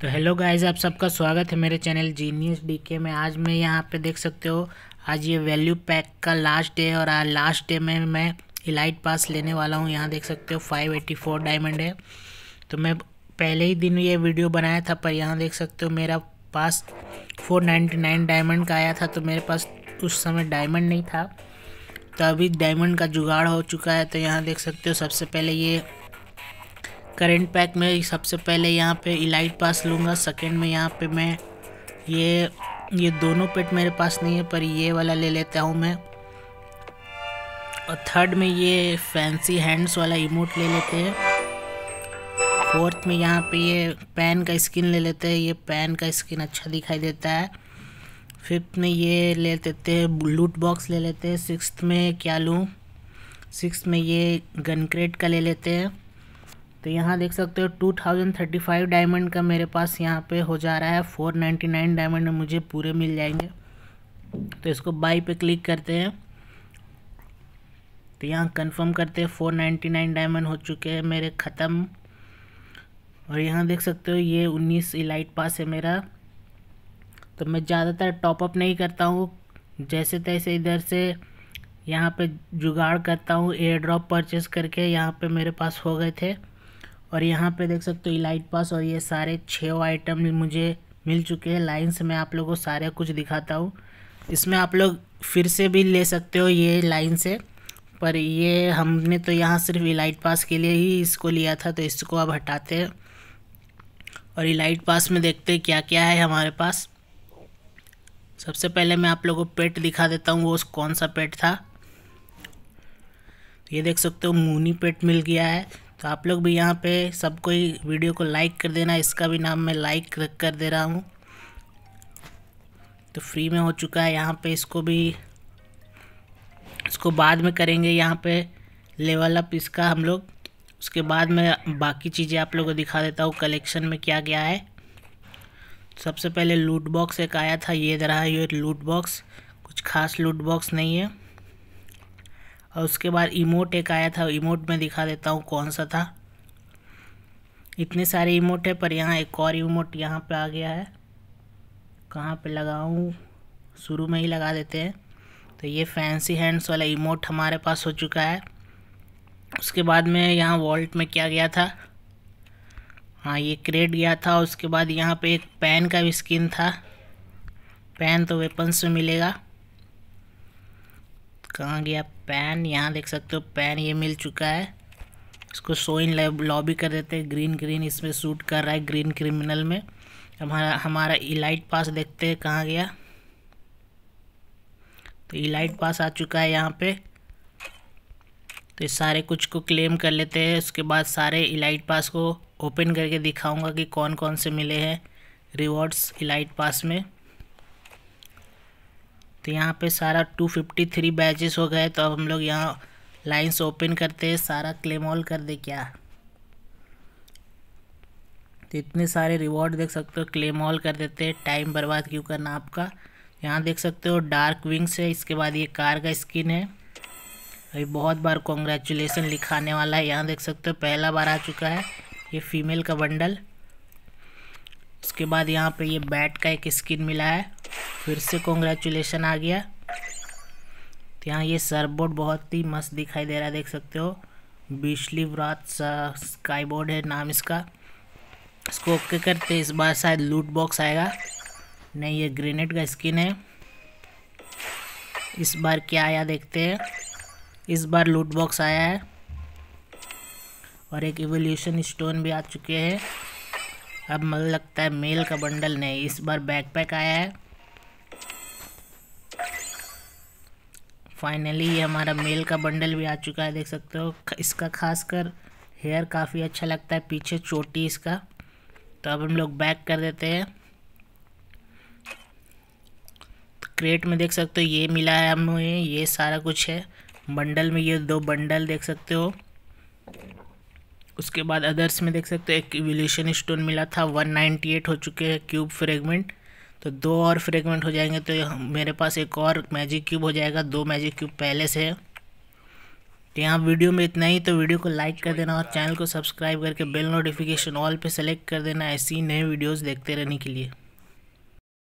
तो hello guys आप सबका स्वागत है मेरे चैनल जीनियस डीके में आज मैं यहाँ पे देख सकते हो आज ये वैल्यू पैक का लास्ट डे और आज लास्ट डे में मैं इलाइट पास लेने वाला हूँ यहाँ देख सकते हो 584 डायमंड है तो मैं पहले ही दिन ये वीडियो बनाया था पर यहाँ देख सकते हो मेरा पास 499 डायमंड का आया था तो मेरे पास उस समय डायमंड नहीं था तो अभी डायमंड का जुगाड़ हो चुका है तो यहाँ देख सकते हो सबसे पहले ये करेंट पैक में सबसे पहले यहाँ पे इलाइट पास लूँगा सेकेंड में यहाँ पे मैं ये ये दोनों पेट मेरे पास नहीं है पर ये वाला ले लेता हूँ मैं और थर्ड में ये फैंसी हैंड्स वाला इमोट ले लेते हैं फोर्थ में यहाँ पे ये पेन का स्किन ले लेते हैं ये पेन का स्किन अच्छा दिखाई देता है फिफ्थ में ये ले लेते हैं लूट बॉक्स ले लेते हैं सिक्स में क्या लूँ सिक्स में ये गनक्रेट का ले लेते हैं तो यहाँ देख सकते हो two thousand thirty five diamond का मेरे पास यहाँ पे हो जा रहा है फोर नाइन्टी नाइन डायमंड मुझे पूरे मिल जाएंगे तो इसको बाई पे क्लिक करते हैं तो यहाँ कंफर्म करते हैं फोर नाइन्टी नाइन डायमंड हो चुके हैं मेरे ख़त्म और यहाँ देख सकते हो ये उन्नीस इलाइट पास है मेरा तो मैं ज़्यादातर टॉपअप नहीं करता हूँ जैसे तैसे इधर से यहाँ पे जुगाड़ करता हूँ एयर ड्रॉप परचेस करके यहाँ पे मेरे पास हो गए थे और यहाँ पे देख सकते हो इलाइट पास और ये सारे छः आइटम मुझे मिल चुके हैं लाइन से मैं आप लोगों को सारे कुछ दिखाता हूँ इसमें आप लोग फिर से भी ले सकते हो ये लाइन से पर ये हमने तो यहाँ सिर्फ इलाइट पास के लिए ही इसको लिया था तो इसको अब हटाते हैं और इलाइट पास में देखते क्या क्या है हमारे पास सबसे पहले मैं आप लोगों को पेट दिखा देता हूँ वो कौन सा पेट था ये देख सकते हो मूनी पेट मिल गया है तो आप लोग भी यहाँ पे सब कोई वीडियो को लाइक कर देना इसका भी नाम मैं लाइक कर दे रहा हूँ तो फ्री में हो चुका है यहाँ पे इसको भी इसको बाद में करेंगे यहाँ पे लेवल अप इसका हम लोग उसके बाद में बाकी चीज़ें आप लोगों को दिखा देता हूँ कलेक्शन में क्या क्या है सबसे पहले लूट बॉक्स एक आया था ये रहा ये लूट बॉक्स कुछ खास लूट बॉक्स नहीं है और उसके बाद इमोट एक आया था इमोट में दिखा देता हूँ कौन सा था इतने सारे इमोट है पर यहाँ एक और इमोट यहाँ पे आ गया है कहाँ पे लगाऊँ शुरू में ही लगा देते हैं तो ये फैंसी हैंड्स वाला इमोट हमारे पास हो चुका है उसके बाद में यहाँ वॉल्ट में क्या गया था हाँ ये क्रेड गया था उसके बाद यहाँ पे एक पेन का भी स्किन था पेन तो वेपन्स में मिलेगा कहाँ गया पैन यहाँ देख सकते हो पैन ये मिल चुका है इसको शो इन लॉबी कर देते हैं ग्रीन ग्रीन इसमें सूट कर रहा है ग्रीन क्रिमिनल में हमारा हमारा इलाइट पास देखते हैं कहाँ गया तो इलाइट पास आ चुका है यहाँ पे तो इस सारे कुछ को क्लेम कर लेते हैं उसके बाद सारे इलाइट पास को ओपन करके दिखाऊंगा कि कौन कौन से मिले हैं रिवॉर्ड्स इलाइट पास में तो यहाँ पे सारा टू फिफ्टी थ्री बैचेस हो गए तो अब हम लोग यहाँ लाइंस ओपन करते हैं सारा क्लेम ऑल कर दे क्या तो इतने सारे रिवॉर्ड देख सकते हो क्लेम ऑल कर देते हैं टाइम बर्बाद क्यों करना आपका यहाँ देख सकते हो डार्क विंग्स है इसके बाद ये कार का स्किन है अभी बहुत बार कॉन्ग्रेचुलेसन लिखाने वाला है यहाँ देख सकते हो पहला बार आ चुका है ये फीमेल का बंडल उसके बाद यहाँ पे ये बैट का एक स्किन मिला है फिर से कॉन्ग्रेचुलेसन आ गया तो यहाँ ये सरबोर्ड बहुत ही मस्त दिखाई दे रहा है देख सकते हो बिशली व्रात स्काई बोर्ड है नाम इसका इसको ओके करते इस बार शायद लूट बॉक्स आएगा नहीं ये ग्रेनेड का स्किन है इस बार क्या आया देखते हैं इस बार लूट बॉक्स आया है और एक इवोल्यूशन स्टोन भी आ चुके हैं अब मन लगता है मेल का बंडल नहीं इस बार बैकपैक आया है फाइनली ये हमारा मेल का बंडल भी आ चुका है देख सकते हो इसका खासकर हेयर काफ़ी अच्छा लगता है पीछे चोटी इसका तो अब हम लोग बैक कर देते हैं तो क्रेट में देख सकते हो ये मिला है हमें ये सारा कुछ है बंडल में ये दो बंडल देख सकते हो उसके बाद अदर्स में देख सकते हो एक इवोल्यूशन स्टोन मिला था 198 हो चुके हैं क्यूब फ्रेगमेंट तो दो और फ्रेगमेंट हो जाएंगे तो मेरे पास एक और मैजिक क्यूब हो जाएगा दो मैजिक क्यूब पहले से तो यहाँ वीडियो में इतना ही तो वीडियो को लाइक कर देना और चैनल को सब्सक्राइब करके बेल नोटिफिकेशन ऑल पे सेलेक्ट कर देना ऐसी नए वीडियोस देखते रहने के लिए